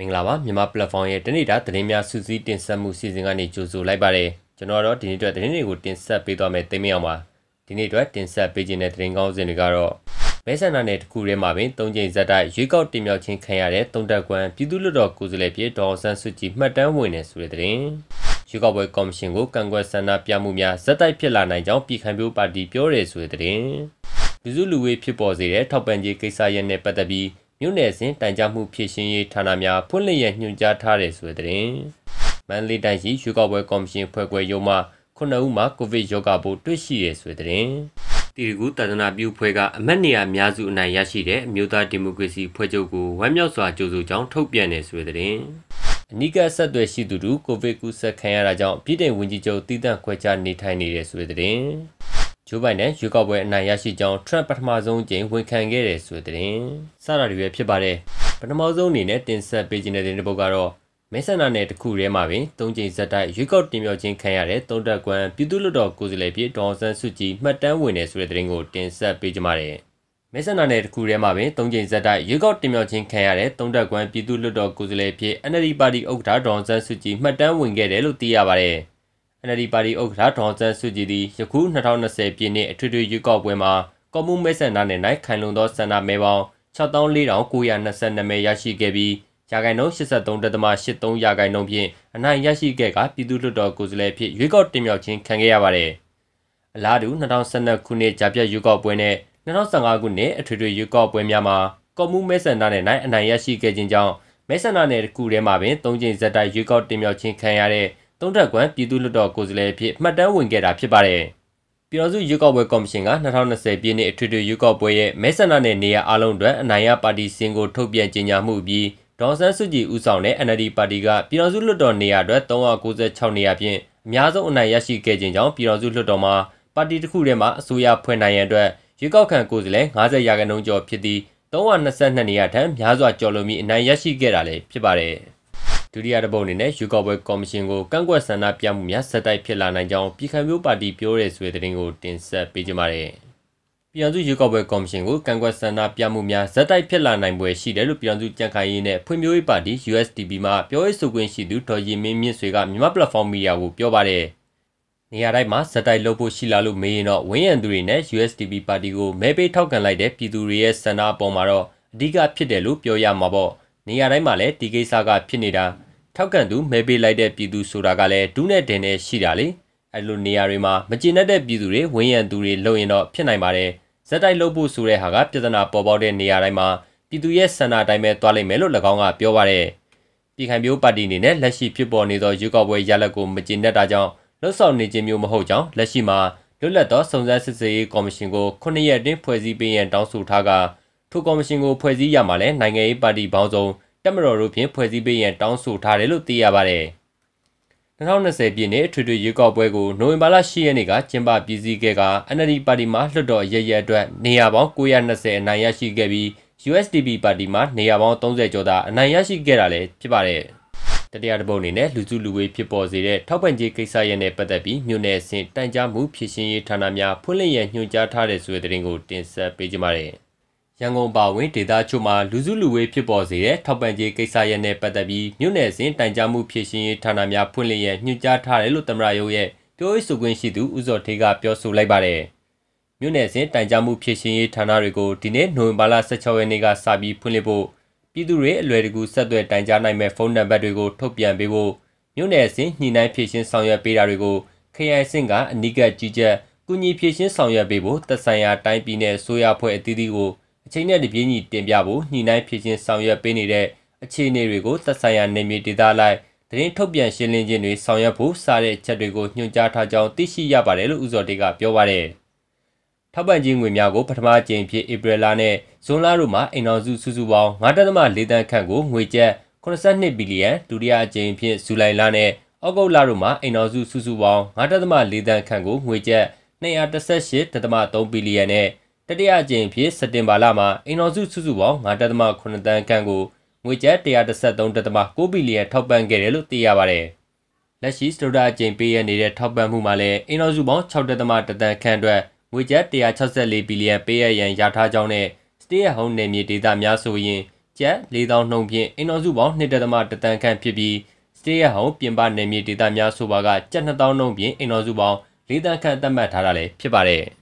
မင်္ဂလာပါမြန်မာ platform ရဲ့တနေ့တာသတင်းများစူးစီးတင်ဆက်မှုစီစဉ်ကနေကြိုဆိုလိုက်ပါတယ်ကျွန်တော်တို့ဒီနေ့အတွက်သတင်းတွေကိုတင်ဆက်ပေးသွားမယ်သိမအောင်ပါဒီနေ့အတွက်တင်ဆက်ပေးခြင်းတဲ့သတင်းကောင်းစင်တွေကတော့မဲဆန္ဒနယ်တစ်ခုထဲမှာပင်၃ချိန်ဇက်တိုက်ရွေးကောက်တင်မြှောက်ခြင်းခံရတဲ့တုံတက်ကွမ်ပြည်သူ့လွတ်တော်ကိုယ်စားလှယ်ဖြစ်ဒေါ်ဆန်းစုကြည်မှတ်တမ်းဝင်နေဆိုတဲ့သတင်းရွေးကောက်ပွဲကော်မရှင်ကိုကန့်ကွက်ဆန္ဒပြမှုများဇက်တိုက်ဖြစ်လာနိုင်ကြောင်းပြည်ခိုင်ပြိုးပါတီပြောတယ်ဆိုတဲ့သတင်းလူစုလူဝေးဖြစ်ပေါ်စေတဲ့ထောက်ပံ့ကြေးကိစ္စရပ်နဲ့ပတ်သက်ပြီးမြို့နယ်စဉ်တိုင်ကြားမှုဖြည့်ရှင်ရေးဌာနများဖွင့်လှစ်ရညွှန်ကြားထားတယ်ဆိုတဲ့တင်မန္တလေးတိုင်းရှိရွေးကောက်ပွဲကော်မရှင်ဖွဲ့ခွဲရုံးမှခုနှစ်ဦးမှာကိုဗစ်ရောဂါပိုးတွေ့ရှိရဆိုတဲ့တင်တီရကူတဒနာပြုဖွဲ့ကအမတ်နေရာအများစုအနိုင်ရရှိတဲ့အမျိုးသားဒီမိုကရေစီဖွဲ့ချုပ်ကိုဝမ်းမြောက်စွာကြိုဆိုကြောင်းထုတ်ပြန်တယ်ဆိုတဲ့တင်အနိကဆက်သွယ်ရှိသူတို့ကိုဗစ်ကူးစက်ခံရတာကြောင့်ပြည်ထောင်ဝင်ကြီးချုပ်တည်တံ့ခွဲခြားနေထိုင်နေတယ်ဆိုတဲ့တင်ဂျိုးဘိုင်ဒန်ရွေးကောက်ပွဲအနိုင်ရရှိကြောင်းထရန့်ပထမဆုံးကြိမ်ဝန်ခံခဲ့တယ်ဆိုတဲ့တင်စတာတွေပဲဖြစ်ပါတယ်ပထမဆုံးအနေနဲ့တင်ဆက်ပေးခြင်းတဲ့တဲ့ပုဂ္ဂိုလ်ကတော့မဲဆန္ဒနယ်တစ်ခုထဲမှာပင်၃ကြိမ်ဇက်တိုက်ရွေးကောက်တင်မြှောက်ခြင်းခံရတဲ့သုံးတက်ကွမ်ပြည်သူ့လွတ်တော်ကိုယ်စားလှယ်ဖြစ်ဒေါ်ဆန်းစုကြည်မှတ်တမ်းဝင်တယ်ဆိုတဲ့သတင်းကိုတင်ဆက်ပေးကြပါမယ်။မဲဆန္ဒနယ်တစ်ခုထဲမှာပင်၃ကြိမ်ဇက်တိုက်ရွေးကောက်တင်မြှောက်ခြင်းခံရတဲ့သုံးတက်ကွမ်ပြည်သူ့လွတ်တော်ကိုယ်စားလှယ်ဖြစ် NLD ပါတီဥက္ကဋ္ဌဒေါ်ဆန်းစုကြည်မှတ်တမ်းဝင်ခဲ့တယ်လို့သိရပါတယ်။ NLD ပါတီဥက္ကဋ္ဌဒေါ်စန်းစုကြည်သည်ယခု2020ပြည့်နှစ်အထွေထွေရွေးကောက်ပွဲမှာကော်မှုမဲဆန္ဒနယ်၌ခိုင်လုံသောဆန္ဒမဲပေါင်း64,922မဲရရှိခဲ့ပြီးရာဂိုင်နှုန်း83.83ရာဂိုင်နှုန်းဖြင့်အနိုင်ရရှိခဲ့ကပြည်သူ့လွှတ်တော်ကိုယ်စားလှယ်ဖြစ်ရွေးကောက်တင်မြှောက်ခြင်းခံခဲ့ရပါတယ်။အလားတူ2012ခုနှစ်ဂျာပြတ်ရွေးကောက်ပွဲနဲ့2015ခုနှစ်အထွေထွေရွေးကောက်ပွဲများမှာကော်မှုမဲဆန္ဒနယ်၌အနိုင်ရရှိခဲ့ခြင်းကြောင့်မဲဆန္ဒနယ်တစ်ခုထဲမှာပင်၃ကြိမ်ဇက်တိုက်ရွေးကောက်တင်မြှောက်ခြင်းခံရတဲ့သုံးထက်ကွမ်ပြည်သူ့လွှတ်တော်ကိုယ်စားလှယ်အဖြစ်မှတ်တမ်းဝင်ခဲ့တာဖြစ်ပါတယ်။ပြည်တော်စုရွေးကောက်ပွဲကော်မရှင်က2020ပြည့်နှစ်အထွေထွေရွေးကောက်ပွဲရဲ့မဲဆန္ဒနယ်နေရာအလုံးအတွက်အနိုင်ရပါတီစင်ကို ထုတ်ပြန်ကြေညာမှုပြီးဒေါ်ဆန်းစုကြည်ဦးဆောင်တဲ့ NLD ပါတီကပြည်တော်စုလွှတ်တော်နေရာအတွက်396နေရာဖြင့်အများဆုံးအနိုင်ရရှိခဲ့ခြင်းကြောင့်ပြည်တော်စုလွှတ်တော်မှာပါတီတစ်ခုထဲမှာအစိုးရဖွဲ့နိုင်ရန်အတွက်ရွေးကောက်ခံကိုယ်စားလှယ်50ရာခိုင်နှုန်းကျော်ဖြစ်သည့်322နေရာထံများစွာကျော်လွန်ပြီးအနိုင်ရရှိခဲ့တာလည်းဖြစ်ပါတယ်။ဒုတိယတစ်ပုတ်အနေနဲ့ရွေးကောက်ပွဲကော်မရှင်ကိုကန့်ကွက်ဆန္ဒပြမှုများဆက်တိုက်ဖြစ်လာနိုင်ကြောင်းပြည်ခိုင်မျိုးပါတီပြောတဲ့ဆိုတဲ့သတင်းကိုတင်ဆက်ပေးကြပါမယ်။ပြည်အောင်စုရွေးကောက်ပွဲကော်မရှင်ကိုကန့်ကွက်ဆန္ဒပြမှုများဇက်တိုက်ဖြစ်လာနိုင်ပွဲ ရှိတယ်လို့ပြည်အောင်စုကြံ့ခိုင်ရေးနဲ့ဖွံ့ဖြိုးရေးပါတီ USDP မှပြောရေးဆိုခွင့်ရှိသူဒေါ်ရီမင်းမြင့်ဆွေကမြန်မာ platform media ကိုပြောပါတယ်။နေရာတိုင်းမှာဇက်တိုက်လုပ်ဖို့ရှိလာလို့မေးရင်တော့ဝင်းရံသူတွေနဲ့ USDP ပါတီကိုမဲပေးထောက်ခံလိုက်တဲ့ပြည်သူတွေရဲ့ဆန္ဒအပေါ်မှာတော့အဓိကဖြစ်တယ်လို့ပြောရမှာပေါ့။နေရာတိုင်းမှာလည်းဒီကိစ္စကဖြစ်နေတာ ထောက်ကန်သူမဲပေးလိုက်တဲ့ပြည်သူဆိုတာကလည်းဒူးနဲ့တင်နဲ့ရှိတာလေအဲ့လိုနေရာတွေမှာမကျေနပ်တဲ့ပြည်သူတွေဝန်းရံသူတွေလုံရင်တော့ဖြစ်နိုင်ပါတယ်ဇက်တိုက်လုပ်ဖို့ဆိုတဲ့ဟာကပြဿနာပေါ်ပေါက်တဲ့နေရာတိုင်းမှာပြည်သူရဲ့ဆန္ဒတိုင်းပဲသွားလိုက်မယ်လို့၎င်းကပြောပါတယ်ပြည်ခိုင်မျိုးပါတီအနေနဲ့လက်ရှိဖြစ်ပေါ်နေသောရွေးကောက်ပွဲရလဒ်ကိုမကျေနပ်တာကြောင့်လွတ်ဆောင်နေခြင်းမျိုးမဟုတ်ကြောင်းလက်ရှိမှာလွတ်လပ်သောစုံစမ်းစစ်ဆေးရေးကော်မရှင်ကို9ရက်တွင်ဖွဲ့စည်းပေးရန်တောင်းဆိုထားကာထိုကော်မရှင်ကိုဖွဲ့စည်းရမှာလဲနိုင်ငံရေးပါတီပေါင်းစုံတက်မတော်တို့ဖြင့်ဖွဲ့စည်းပေးရန်တောင်းဆိုထားတယ်လို့သိရပါတယ်။2020ပြည်နှစ်ထွေထွေရွေးကောက်ပွဲကိုနိုဝင်ဘာလ10ရက်နေ့ကကျင်းပပြီးစီးခဲ့က NLD ပါတီမှလွှတ်တော်အရရအတွက်နေရာပေါင်း920အနိုင်ရရှိခဲ့ပြီး USDP ပါတီမှနေရာပေါင်း30ကျော်သာအနိုင်ရရှိခဲ့တာလည်းဖြစ်ပါတယ်။တတရားတပုတ်အနေနဲ့လူစုလူဝေးဖြစ်ပေါ်စေတဲ့ထောက်ပံ့ကြေးကိစ္စရပ်နဲ့ပတ်သက်ပြီးမြို့နယ်အဆင့်တိုင်ကြားမှုဖြစ်ရှင်ရေးဌာနများဖွင့်လှစ်ရန်ညွှန်ကြားထားတဲ့ဆိုတဲ့တင်ကိုတင်ဆက်ပေးကြပါမယ်။ရန်ကုန်ပါဝင်ဒေသချို့မှာလူစုလူဝေးဖြစ်ပေါ်စေတဲ့ထောက်ပံ့ကြေးကိစ္စရပ်နဲ့ပတ်သက်ပြီးမြို့နယ်စဉ်တိုင်ကြားမှုဖြစ်ရှင်ရေးဌာနများဖွင့်လှစ်ရညွှန်ကြားထားတယ်လို့သမ္မတရုံးရဲ့ပြောရေးဆိုခွင့်ရှိသူဦးစောထေးကပြောဆိုလိုက်ပါတယ်။မြို့နယ်စဉ်တိုင်ကြားမှုဖြစ်ရှင်ရေးဌာနတွေကိုဒီနေ့နိုဝင်ဘာလ16ရက်နေ့ကစပြီးဖွင့်လှစ်ဖို့ပြည်သူတွေအလွယ်တကူဆက်သွယ်တိုင်ကြားနိုင်မဲ့ဖုန်းနံပါတ်တွေကိုထုတ်ပြန်ပေးဖို့မြို့နယ်စဉ်ညှိနှိုင်းဖြစ်ရှင်ဆောင်ရွက်ပေးတာတွေကိုခရိုင်စင်ကအနိကကြီးကြပ်ကုညီဖြစ်ရှင်ဆောင်ရွက်ပေးဖို့သက်ဆိုင်ရာတိုင်းပြည်နယ်ဆိုရအဖွဲ့အသီးသီးကိုအချိန်နဲ့တပြင်းညီတင်ပြဖို့ညှိနှိုင်းဖြည့်ချင်းဆောင်ရွက်ပေးနေတဲ့အခြေအနေတွေကိုသက်ဆိုင်ရာနေမြေဒေသလိုက်သတင်းထုတ်ပြန်ရှင်းလင်းခြင်းတွေဆောင်ရွက်ဖို့စတဲ့အချက်တွေကိုညွှန်ကြားထားကြောင်းသိရှိရပါတယ်လို့ဦးစောတေကပြောပါတယ်။ထောက်ပံ့ခြင်းငွေများကိုပထမကြိမ်ဖြစ်ဧပြီလနဲ့ဇွန်လတို့မှာအိမ်တော်စုစုစုပေါင်း9.4တန်းခန့်ကိုငွေကျပ်82ဘီလီယံဒုတိယအကြိမ်ဖြစ်ဇူလိုင်လနဲ့ဩဂုတ်လတို့မှာအိမ်တော်စုစုစုပေါင်း9.4တန်းခန့်ကိုငွေကျပ်218.3ဘီလီယံနဲ့တတိယအကြိမ်ဖြစ်စက်တင်ဘာလမှာအင်တော်စုစုစုပေါင်း9.8တန်ခန့်ကိုငွေကျပ်133.9ဘီလီယံထောက်ပံ့ခဲ့တယ်လို့သိရပါတယ်။လက်ရှိစတုဒအကြိမ်ပေးရနေတဲ့ထောက်ပံ့မှုမှာလည်းအင်တော်စုပေါင်း6.1တန်ခန့်အတွက်ငွေကျပ်164ဘီလီယံပေးရရန်ရထားကြောင်းနဲ့ Stay at Home နယ်မြေဒေသများဆိုရင်ကျပ်4000နှုန်းဖြင့်အင်တော်စုပေါင်း2.1တန်ခန့်ဖြစ်ပြီး Stay at Home ပြင်ပနယ်မြေဒေသများဆိုပါကကျပ်2000နှုန်းဖြင့်အင်တော်စုပေါင်း၄တန်ခန့်သတ်မှတ်ထားတာလည်းဖြစ်ပါတယ်။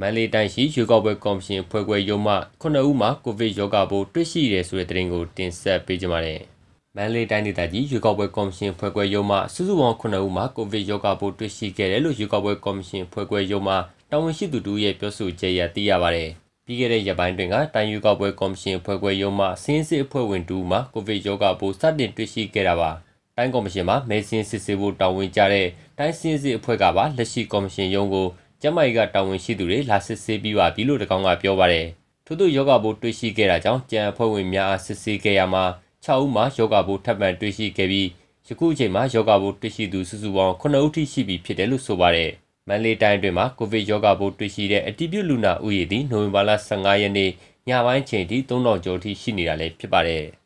မန္တလေးတိုင်းရှိရွေးကောက်ပွဲကော်မရှင်ဖွဲ့ခွဲရုံးမှ9ဦးမှာကိုဗစ်ရောဂါပိုးတွေ့ရှိတယ်ဆိုတဲ့သတင်းကိုတင်ဆက်ပေးကြပါမယ်။မန္တလေးတိုင်းဒေသကြီးရွေးကောက်ပွဲကော်မရှင်ဖွဲ့ခွဲရုံးမှစုစုပေါင်း9ဦးမှာကိုဗစ်ရောဂါပိုးတွေ့ရှိခဲ့တယ်လို့ရွေးကောက်ပွဲကော်မရှင်ဖွဲ့ခွဲရုံးမှတာဝန်ရှိသူတို့ရဲ့ပြောဆိုချက်အရသိရပါတယ်။ပြီးခဲ့တဲ့ရက်ပိုင်းတွင်ကတိုင်းယူကောက်ပွဲကော်မရှင်ဖွဲ့ခွဲရုံးမှစင်းစစ်အဖွဲ့ဝင်တူမှကိုဗစ်ရောဂါပိုးစတင်တွေ့ရှိခဲ့တာပါတိုင်းကော်မရှင်မှာမဲစင်းစစ်ဆေးဖို့တာဝန်ကျတဲ့တိုင်းစင်းစစ်အဖွဲ့ကပါလက်ရှိကော်မရှင်ရုံးကိုကျမကြီးကတာဝန်ရှိသူတွေလာစစ်ဆေးပြီးပါပြီလို့တကောင်ကပြောပါတယ်။ထို့သူယောဂဘိုးတွေ့ရှိခဲ့တာကြောင့်ကြံအဖွဲ့ဝင်များအားစစ်ဆေးခဲ့ရမှာ6ဦးမှာယောဂဘိုးထပ်မံတွေ့ရှိခဲ့ပြီးယခုအချိန်မှာယောဂဘိုးတွေ့ရှိသူစုစုပေါင်း9ဦးထိရှိပြီဖြစ်တယ်လို့ဆိုပါတယ်။မန္တလေးတိုင်းတွင်မှာကိုဗစ်ယောဂဘိုးတွေ့ရှိတဲ့အတည်ပြုလူနာဦးရေသည်နိုဝင်ဘာလ15ရက်နေ့ညပိုင်းချိန်ထိ3000ကျော်ထိရှိနေတာလည်းဖြစ်ပါတယ်။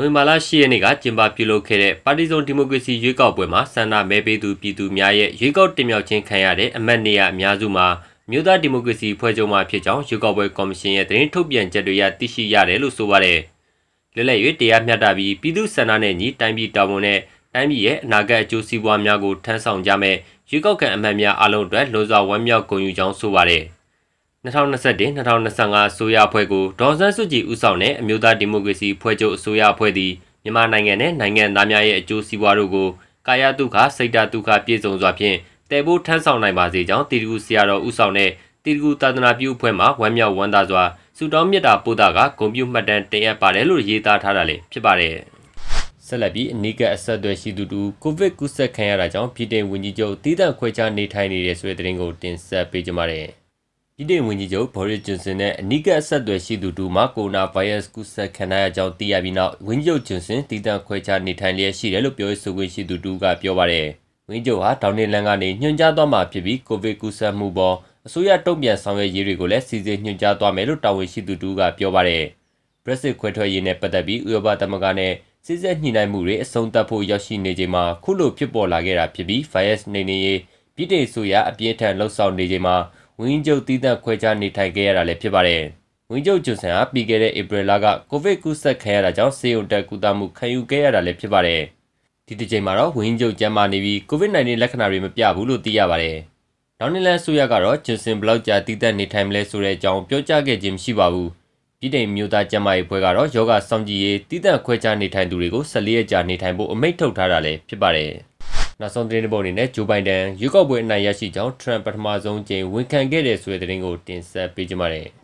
နိုဝင်ဘာလ10ရက်နေ့ကကျင်းပပြုလုပ်ခဲ့တဲ့ပါတီစုံဒီမိုကရေစီရွေးကောက်ပွဲမှာဆန္ဒမဲပေးသူပြည်သူများရဲ့ရွေးကောက်တင်မြှောက်ခြင်းခံရတဲ့အမတ်နေရအများစုမှာမြို့သားဒီမိုကရေစီဖွဲ့ချုပ်မှဖြစ်ကြောင်းရွေးကောက်ပွဲကော်မရှင်ရဲ့သတင်းထုတ်ပြန်ချက်တွေအရသိရှိရတယ်လို့ဆိုပါတယ်။လက်လက်၍တရားမျှတပြီးပြည်သူဆန္ဒနဲ့ညီတိုင်းပြည်တာဝန်နဲ့တိုင်းပြည်ရဲ့အနာဂတ်အကျိုးစီးပွားများကိုထမ်းဆောင်ကြမယ်ရွေးကောက်ခံအမတ်များအလုံးအတွက်လွန်စွာဝမ်းမြောက်ဂုဏ်ယူကြောင်းဆိုပါတယ်။2021-2025အစိုးရအဖွဲ့ကိုဒေါ်စန်းစုကြည်ဦးဆောင်တဲ့အမျိုးသားဒီမိုကရေစီ ဖွဲ့ချုပ်အစိုးရအဖွဲ့သည်မြန်မာနိုင်ငံနဲ့နိုင်ငံသားများရဲ့အကျိုးစီးပွားတို့ကိုကာယတုခစိတ်တတုခပြည့်စုံစွာဖြင့်တည်ဖို့ထမ်းဆောင်နိုင်ပါစေကြောင်းတီတူဆရာတော်ဦးဆောင်တဲ့တီတူသာသနာပြုအဖွဲ့မှဝမ်းမြောက်ဝမ်းသာစွာဆုတောင်းမေတ္တာပို့တာကဂုဏ်ပြုမှတ်တမ်းတင်အပ်ပါတယ်လို့ရေးသားထားတာလည်းဖြစ်ပါတယ်ဆက်လက်ပြီးအနီးကအဆက်အသွယ်ရှိသူတူကိုဗစ်ကူးစက်ခံရတာကြောင့်ပြည်ထောင်ဝန်ကြီးချုပ်တည်တံ့ခွဲခြားနေထိုင်နေတဲ့ဆွေးတဲ့တင်ကိုတင်ဆက်ပေးကြပါမယ်။ဗြိတိန်ဝန်ကြီးချုပ် Boris Johnson နဲ့အနီးကပ်အဆက်အသွယ်ရှိသူတို့မှာကိုရိုနာဗိုင်းရပ်စ်ကူးစက်ခံရကြောင်းသိရပြီးနောက်ဝန်ကြီးချုပ် Johnson တည်တံ့ခွဲခြားနေထိုင်လျက်ရှိတယ်လို့ပြောရေးဆိုခွင့်ရှိသူတို့ကပြောပါတယ်။ဝန်ကြီးချုပ်ဟာဒေါင်းနေလန်ကနေညွှန်ကြားသွားမှာဖြစ်ပြီးကိုဗစ်ကူးစက်မှုပေါ်အစိုးရတုံ့ပြန်ဆောင်ရွက်ရေးတွေကိုလည်းစီစဉ်ညွှန်ကြားသွားမယ်လို့တာဝန်ရှိသူတို့ကပြောပါတယ်။ Brexit ခွဲထွက်ရေးနဲ့ပတ်သက်ပြီးဥရောပသမဂ္ဂနဲ့စစ်ဆက်ညှိနှိုင်းမှုတွေအဆုံးသတ်ဖို့ရောက်ရှိနေချိန်မှာခုလိုဖြစ်ပေါ်လာခဲ့တာဖြစ်ပြီး virus နေနေရေးပြည်ထောင်စုရအပြင်းထန်လှုပ်ဆောင်နေချိန်မှာဝင်းကျုပ်တီးသန့်ခွဲခြားနေထိုင်ခဲ့ရတာလည်းဖြစ်ပါတယ်။ဝင်းကျုပ်ဂျွန်ဆန်ဟာပြီးခဲ့တဲ့ဧပြီလကကိုဗစ်ကူးစက်ခံရတာကြောင့်ဆေးရုံတက်ကူတာမှုခံယူခဲ့ရတာလည်းဖြစ်ပါတယ်။ဒီတစ်ချိန်မှာတော့ဝင်းကျုပ်ကျန်းမာနေပြီးကိုဗစ် -19 လက္ခဏာတွေမပြဘူးလို့သိရပါတယ်။နောက်နေ့လန်ဆိုရကတော့ဂျွန်ဆန်ဘလောက်ကြာတီးသန့်နေထိုင်မလဲဆိုတဲ့အကြောင်းပြောကြားခဲ့ခြင်းမရှိပါဘူး။ပြည်ထိုင်မြို့သားကျန်းမာရေးအဖွဲ့ကတော့ယောဂစောင့်ကြည့်ရေးတီးသန့်ခွဲခြားနေထိုင်သူတွေကို14ရက်ကြာနေထိုင်ဖို့အမိန့်ထုတ်ထားတာလည်းဖြစ်ပါတယ်။နောက်ဆုံးသတင်းတစ်ပုဒ်အနေနဲ့ဂျိုဘိုင်ဒန်ရွေးကောက်ပွဲအနိုင်ရရှိကြောင်းထရမ်ပထမဆုံးကြိမ်ဝန်ခံခဲ့တဲ့ဆိုတဲ့သတင်းကိုတင်ဆက်ပေးကြပါမယ်။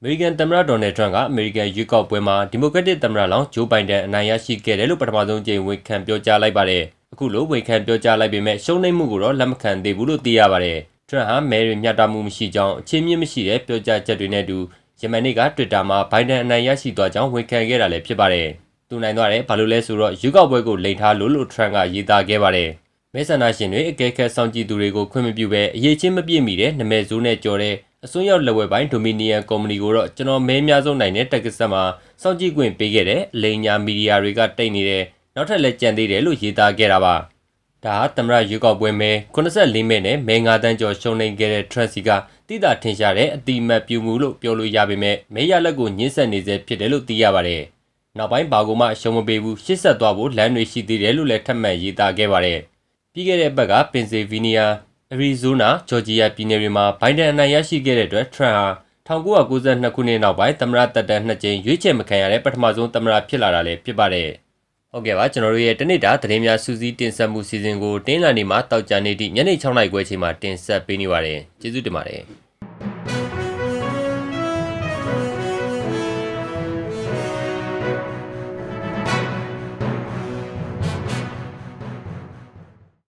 အမေရိကန်သမ္မတဒေါ်နယ်ထရန့်ကအမေရိကန်ရွေးကောက်ပွဲမှာဒီမိုကရက်တစ်သမ္မတလောင်းဂျိုးဘိုင်ဒန်အနိုင်ရရှိခဲ့တယ်လို့ပထမဆုံးကြိမ်ဝန်ခံပြောကြားလိုက်ပါတယ်။အခုလိုဝန်ခံပြောကြားလိုက်ပေမဲ့ရှုံးနိမ့်မှုကိုတော့လက်မခံသေးဘူးလို့သိရပါတယ်။ထရန့်ဟာမဲရီမျှတမှုမရှိကြောင်းအခြေမြင့်မရှိတဲ့ပြောကြားချက်တွေနဲ့အတူယမန်နေ့က Twitter မှာဘိုင်ဒန်အနိုင်ရရှိသွားကြောင်းဝန်ခံခဲ့တာလည်းဖြစ်ပါတယ်။သူနိုင်သွားတယ်ဘာလို့လဲဆိုတော့ရွေးကောက်ပွဲကိုလိန်ထားလို့လို့ထရန့်ကရေးသားခဲ့ပါတယ်။မဲဆန္ဒရှင်တွေအကဲခတ်စောင့်ကြည့်သူတွေကိုခွင့်မပြုဘဲအရေးချင်းမပြည့်မီတဲ့နမဲဇိုးနဲ့ကြော်တဲ့အစွန်းရောက်လက်ဝဲပိုင်းဒိုမီနီယန်ကုမ္ပဏီကိုတော့ကျွန်တော်မဲများဆုံးနိုင်တဲ့တက္ကသမှာစောင့်ကြည့်ခွင့်ပေးခဲ့တဲ့အလိန်ညာမီဒီယာတွေကတိတ်နေတဲ့နောက်ထပ်လက်ကြံသေးတယ်လို့ရေးသားခဲ့တာပါဒါဟာသမရရွေးကောက်ပွဲမဲ84မဲနဲ့မဲ9တန်းကျော်ရှုံနေခဲ့တဲ့ Transi ကတိတာထင်ရှားတဲ့အတိမတ်ပြူမှုလို့ပြောလို့ရပေမဲ့မဲရလက်ကိုညှင်းဆက်နေစေဖြစ်တယ်လို့သိရပါတယ်။နောက်ပိုင်းဘာကိုမှရှုံးမပေးဘူးရှစ်ဆက်သွားဖို့လမ်းတွေရှိသေးတယ်လို့လည်းထပ်မံရေးသားခဲ့ပါတယ်။ပြီးခဲ့တဲ့ဘက်ကပင်ဆီဗီးနီးယားအရီဇိုးနာဂျော်ဂျီယာပြည်နယ်တွေမှာဘိုင်ဒန်အနိုင်ရရှိခဲ့တဲ့အတွက်ထရန့်ဟာ1992ခုနှစ်နောက်ပိုင်းသမရတက်တန်းနှစ်ကြိမ်ရွေးချယ်မခံရတဲ့ပထမဆုံးသမရဖြစ်လာတာလည်းဖြစ်ပါတယ်။ဟုတ်ကဲ့ပါကျွန်တော်တို့ရဲ့တနေ့တာသတင်းများစူးစီးတင်ဆက်မှုစီစဉ်ကိုတင်းလန်နေမှာတောက်ကြနေသည့်ညနေ6:00နာရီခွဲချိန်မှာတင်ဆက်ပေးနေပါတယ်။ကျေးဇူးတင်ပါတယ်။